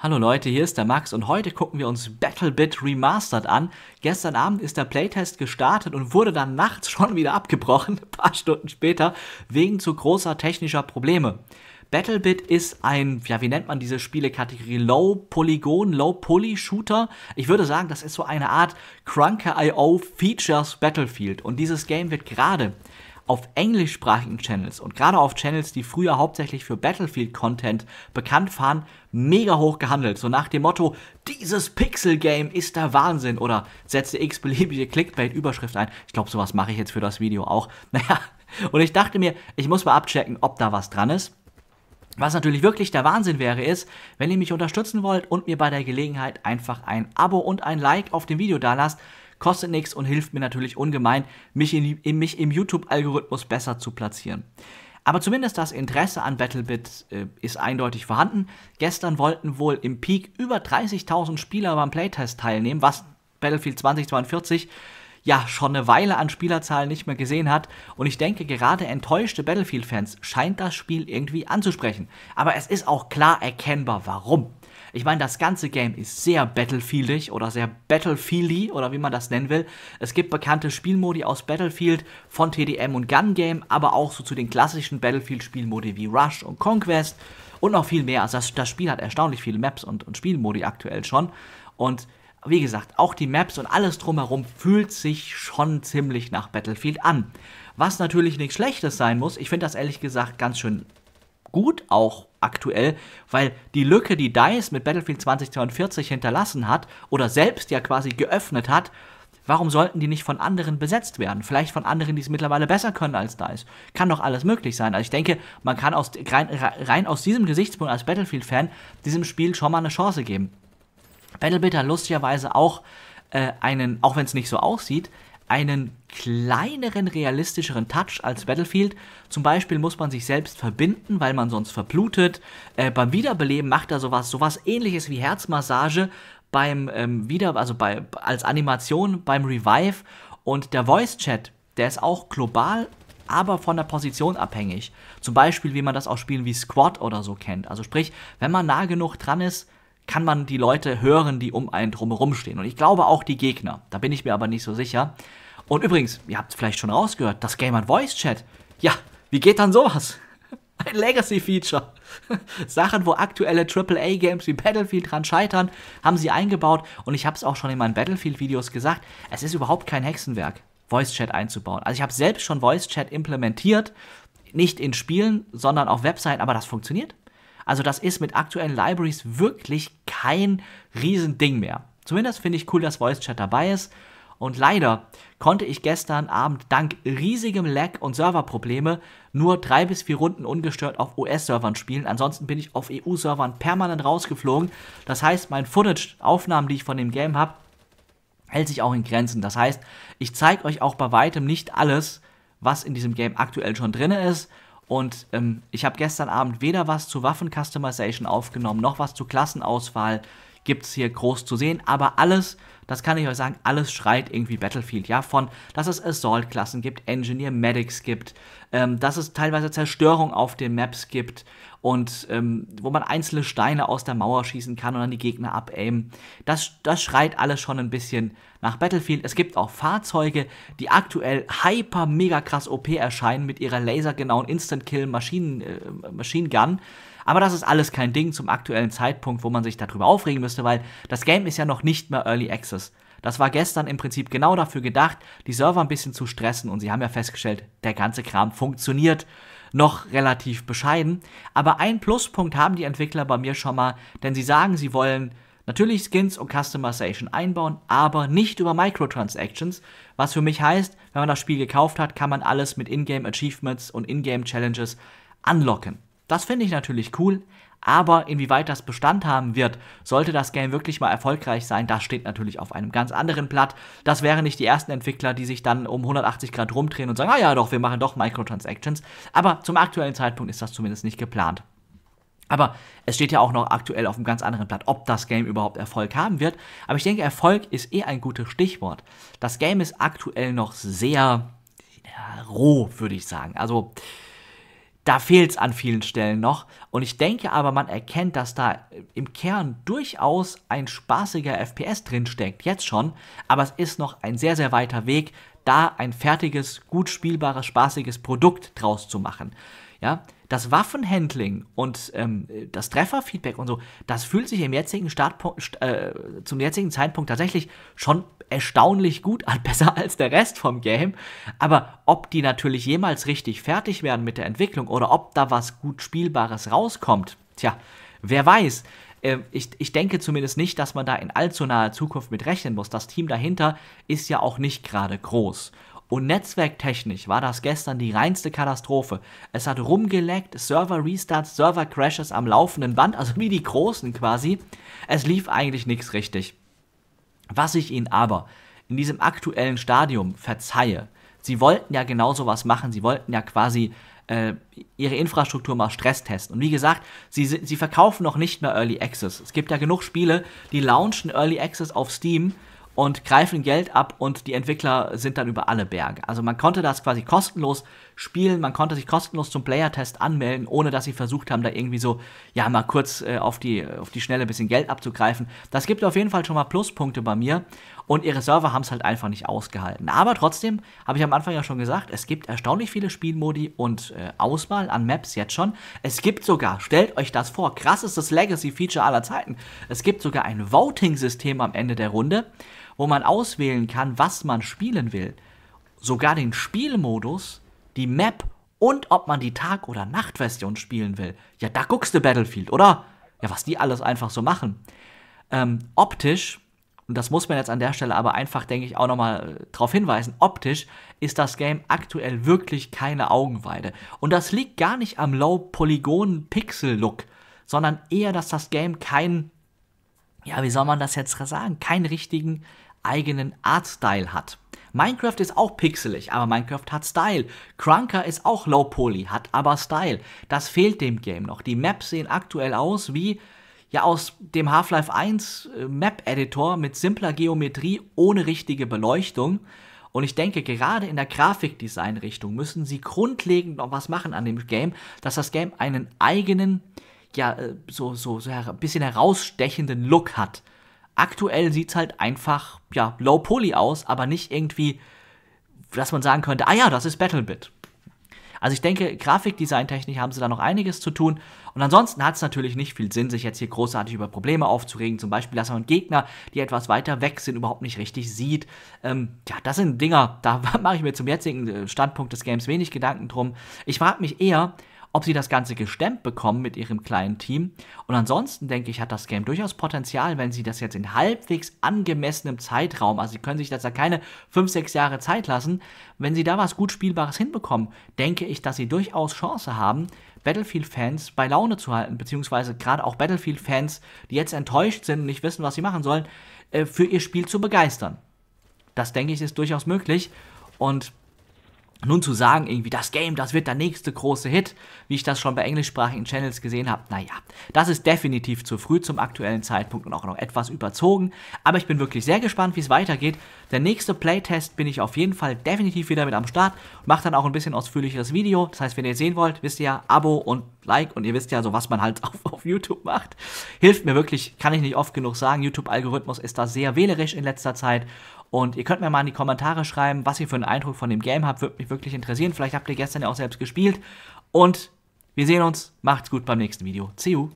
Hallo Leute, hier ist der Max und heute gucken wir uns BattleBit Remastered an. Gestern Abend ist der Playtest gestartet und wurde dann nachts schon wieder abgebrochen, ein paar Stunden später, wegen zu großer technischer Probleme. BattleBit ist ein, ja, wie nennt man diese Spielekategorie? Low Polygon, Low Poly Shooter. Ich würde sagen, das ist so eine Art Crunker IO Features Battlefield und dieses Game wird gerade auf englischsprachigen Channels und gerade auf Channels, die früher hauptsächlich für Battlefield-Content bekannt waren, mega hoch gehandelt. So nach dem Motto, dieses Pixel-Game ist der Wahnsinn oder setze x-beliebige Clickbait-Überschrift ein. Ich glaube, sowas mache ich jetzt für das Video auch. Naja, und ich dachte mir, ich muss mal abchecken, ob da was dran ist. Was natürlich wirklich der Wahnsinn wäre, ist, wenn ihr mich unterstützen wollt und mir bei der Gelegenheit einfach ein Abo und ein Like auf dem Video dalasst. Kostet nichts und hilft mir natürlich ungemein, mich, in, in mich im YouTube-Algorithmus besser zu platzieren. Aber zumindest das Interesse an BattleBit äh, ist eindeutig vorhanden. Gestern wollten wohl im Peak über 30.000 Spieler beim Playtest teilnehmen, was Battlefield 2042 ja schon eine Weile an Spielerzahlen nicht mehr gesehen hat. Und ich denke, gerade enttäuschte Battlefield-Fans scheint das Spiel irgendwie anzusprechen. Aber es ist auch klar erkennbar, warum. Ich meine, das ganze Game ist sehr Battlefieldig oder sehr Battlefieldy oder wie man das nennen will. Es gibt bekannte Spielmodi aus Battlefield von TDM und Gun Game, aber auch so zu den klassischen Battlefield-Spielmodi wie Rush und Conquest und noch viel mehr. Also das, das Spiel hat erstaunlich viele Maps und, und Spielmodi aktuell schon. Und wie gesagt, auch die Maps und alles drumherum fühlt sich schon ziemlich nach Battlefield an. Was natürlich nichts Schlechtes sein muss. Ich finde das ehrlich gesagt ganz schön gut, auch aktuell, weil die Lücke, die DICE mit Battlefield 2042 hinterlassen hat oder selbst ja quasi geöffnet hat, warum sollten die nicht von anderen besetzt werden? Vielleicht von anderen, die es mittlerweile besser können als DICE. Kann doch alles möglich sein. Also ich denke, man kann aus, rein, rein aus diesem Gesichtspunkt als Battlefield-Fan diesem Spiel schon mal eine Chance geben. Battlebitter lustigerweise auch äh, einen, auch wenn es nicht so aussieht, einen kleineren, realistischeren Touch als Battlefield. Zum Beispiel muss man sich selbst verbinden, weil man sonst verblutet. Äh, beim Wiederbeleben macht er sowas, sowas ähnliches wie Herzmassage beim ähm, Wieder, also bei, als Animation beim Revive. Und der Voice-Chat, der ist auch global aber von der Position abhängig. Zum Beispiel, wie man das auch Spielen wie Squad oder so kennt. Also sprich, wenn man nah genug dran ist, kann man die Leute hören, die um einen drumherum stehen. Und ich glaube auch die Gegner. Da bin ich mir aber nicht so sicher. Und übrigens, ihr habt vielleicht schon rausgehört, das Game hat Voice Chat. Ja, wie geht dann sowas? Ein Legacy-Feature. Sachen, wo aktuelle AAA-Games wie Battlefield dran scheitern, haben sie eingebaut und ich habe es auch schon in meinen Battlefield-Videos gesagt, es ist überhaupt kein Hexenwerk, Voice-Chat einzubauen. Also ich habe selbst schon Voice-Chat implementiert, nicht in Spielen, sondern auf Webseiten, aber das funktioniert. Also das ist mit aktuellen Libraries wirklich kein Riesending mehr. Zumindest finde ich cool, dass Voice-Chat dabei ist und leider konnte ich gestern Abend dank riesigem Lag und Serverprobleme nur drei bis vier Runden ungestört auf US-Servern spielen. Ansonsten bin ich auf EU-Servern permanent rausgeflogen. Das heißt, mein Footage, Aufnahmen, die ich von dem Game habe, hält sich auch in Grenzen. Das heißt, ich zeige euch auch bei weitem nicht alles, was in diesem Game aktuell schon drin ist. Und ähm, ich habe gestern Abend weder was zu Waffen-Customization aufgenommen, noch was zu Klassenauswahl gibt es hier groß zu sehen. Aber alles, das kann ich euch sagen, alles schreit irgendwie Battlefield. Ja, von, dass es Assault-Klassen gibt, Engineer Medics gibt, ähm, dass es teilweise Zerstörung auf den Maps gibt und ähm, wo man einzelne Steine aus der Mauer schießen kann und dann die Gegner abaimen. Das, das schreit alles schon ein bisschen nach Battlefield. Es gibt auch Fahrzeuge, die aktuell hyper mega krass OP erscheinen mit ihrer lasergenauen instant kill maschinen äh, gun Äh, Gun aber das ist alles kein Ding zum aktuellen Zeitpunkt, wo man sich darüber aufregen müsste, weil das Game ist ja noch nicht mehr Early Access. Das war gestern im Prinzip genau dafür gedacht, die Server ein bisschen zu stressen und sie haben ja festgestellt, der ganze Kram funktioniert noch relativ bescheiden. Aber einen Pluspunkt haben die Entwickler bei mir schon mal, denn sie sagen, sie wollen natürlich Skins und Customization einbauen, aber nicht über Microtransactions, was für mich heißt, wenn man das Spiel gekauft hat, kann man alles mit Ingame Achievements und Ingame Challenges anlocken. Das finde ich natürlich cool, aber inwieweit das Bestand haben wird, sollte das Game wirklich mal erfolgreich sein, das steht natürlich auf einem ganz anderen Blatt. Das wären nicht die ersten Entwickler, die sich dann um 180 Grad rumdrehen und sagen, ah ja doch, wir machen doch Microtransactions. Aber zum aktuellen Zeitpunkt ist das zumindest nicht geplant. Aber es steht ja auch noch aktuell auf einem ganz anderen Blatt, ob das Game überhaupt Erfolg haben wird. Aber ich denke, Erfolg ist eh ein gutes Stichwort. Das Game ist aktuell noch sehr ja, roh, würde ich sagen. Also da fehlt es an vielen Stellen noch. Und ich denke aber, man erkennt, dass da im Kern durchaus ein spaßiger FPS drinsteckt, jetzt schon. Aber es ist noch ein sehr, sehr weiter Weg, da ein fertiges, gut spielbares, spaßiges Produkt draus zu machen. Ja, das Waffenhandling und ähm, das Trefferfeedback und so, das fühlt sich im jetzigen Startpunkt, äh, zum jetzigen Zeitpunkt tatsächlich schon erstaunlich gut an, besser als der Rest vom Game. Aber ob die natürlich jemals richtig fertig werden mit der Entwicklung oder ob da was gut Spielbares rauskommt, tja, wer weiß. Ähm, ich, ich denke zumindest nicht, dass man da in allzu naher Zukunft mit rechnen muss. Das Team dahinter ist ja auch nicht gerade groß. Und netzwerktechnisch war das gestern die reinste Katastrophe. Es hat rumgeleckt, Server-Restarts, Server-Crashes am laufenden Band, also wie die Großen quasi. Es lief eigentlich nichts richtig. Was ich Ihnen aber in diesem aktuellen Stadium verzeihe, Sie wollten ja genau was machen, Sie wollten ja quasi äh, ihre Infrastruktur mal stresstesten. Und wie gesagt, sie, sie verkaufen noch nicht mehr Early Access. Es gibt ja genug Spiele, die launchen Early Access auf Steam, und greifen Geld ab und die Entwickler sind dann über alle Berge. Also man konnte das quasi kostenlos spielen, man konnte sich kostenlos zum Player-Test anmelden, ohne dass sie versucht haben, da irgendwie so, ja, mal kurz äh, auf, die, auf die Schnelle ein bisschen Geld abzugreifen. Das gibt auf jeden Fall schon mal Pluspunkte bei mir und ihre Server haben es halt einfach nicht ausgehalten. Aber trotzdem, habe ich am Anfang ja schon gesagt, es gibt erstaunlich viele Spielmodi und äh, Auswahl an Maps jetzt schon. Es gibt sogar, stellt euch das vor, krassestes Legacy-Feature aller Zeiten. Es gibt sogar ein Voting-System am Ende der Runde wo man auswählen kann, was man spielen will. Sogar den Spielmodus, die Map und ob man die Tag- oder Nachtversion spielen will. Ja, da guckst du Battlefield, oder? Ja, was die alles einfach so machen. Ähm, optisch, und das muss man jetzt an der Stelle aber einfach, denke ich, auch nochmal äh, darauf hinweisen, optisch ist das Game aktuell wirklich keine Augenweide. Und das liegt gar nicht am Low-Polygon-Pixel-Look, sondern eher, dass das Game keinen, ja, wie soll man das jetzt sagen, keinen richtigen eigenen Artstyle hat. Minecraft ist auch pixelig, aber Minecraft hat Style. Krunker ist auch low poly, hat aber Style. Das fehlt dem Game noch. Die Maps sehen aktuell aus wie ja aus dem Half-Life 1 äh, Map Editor mit simpler Geometrie ohne richtige Beleuchtung. Und ich denke, gerade in der Grafikdesign-Richtung müssen sie grundlegend noch was machen an dem Game, dass das Game einen eigenen, ja, äh, so, so, so ein bisschen herausstechenden Look hat. Aktuell sieht es halt einfach, ja, low poly aus, aber nicht irgendwie, dass man sagen könnte, ah ja, das ist Battlebit. Also ich denke, Grafikdesign-technisch haben sie da noch einiges zu tun. Und ansonsten hat es natürlich nicht viel Sinn, sich jetzt hier großartig über Probleme aufzuregen. Zum Beispiel, dass man Gegner, die etwas weiter weg sind, überhaupt nicht richtig sieht. Ähm, ja, das sind Dinger, da mache ich mir zum jetzigen äh, Standpunkt des Games wenig Gedanken drum. Ich frage mich eher, ob sie das Ganze gestemmt bekommen mit ihrem kleinen Team. Und ansonsten denke ich, hat das Game durchaus Potenzial, wenn sie das jetzt in halbwegs angemessenem Zeitraum, also sie können sich das ja keine 5, 6 Jahre Zeit lassen, wenn sie da was gut Spielbares hinbekommen, denke ich, dass sie durchaus Chance haben, Battlefield-Fans bei Laune zu halten, beziehungsweise gerade auch Battlefield-Fans, die jetzt enttäuscht sind und nicht wissen, was sie machen sollen, äh, für ihr Spiel zu begeistern. Das denke ich ist durchaus möglich. Und nun zu sagen, irgendwie, das Game, das wird der nächste große Hit, wie ich das schon bei englischsprachigen Channels gesehen habe, naja, das ist definitiv zu früh zum aktuellen Zeitpunkt und auch noch etwas überzogen. Aber ich bin wirklich sehr gespannt, wie es weitergeht. Der nächste Playtest bin ich auf jeden Fall definitiv wieder mit am Start und mache dann auch ein bisschen ausführlicheres Video. Das heißt, wenn ihr sehen wollt, wisst ihr ja, Abo und Like und ihr wisst ja so, was man halt auf, auf YouTube macht. Hilft mir wirklich, kann ich nicht oft genug sagen. YouTube-Algorithmus ist da sehr wählerisch in letzter Zeit. Und ihr könnt mir mal in die Kommentare schreiben, was ihr für einen Eindruck von dem Game habt. Würde mich wirklich interessieren. Vielleicht habt ihr gestern ja auch selbst gespielt. Und wir sehen uns. Macht's gut beim nächsten Video. See you.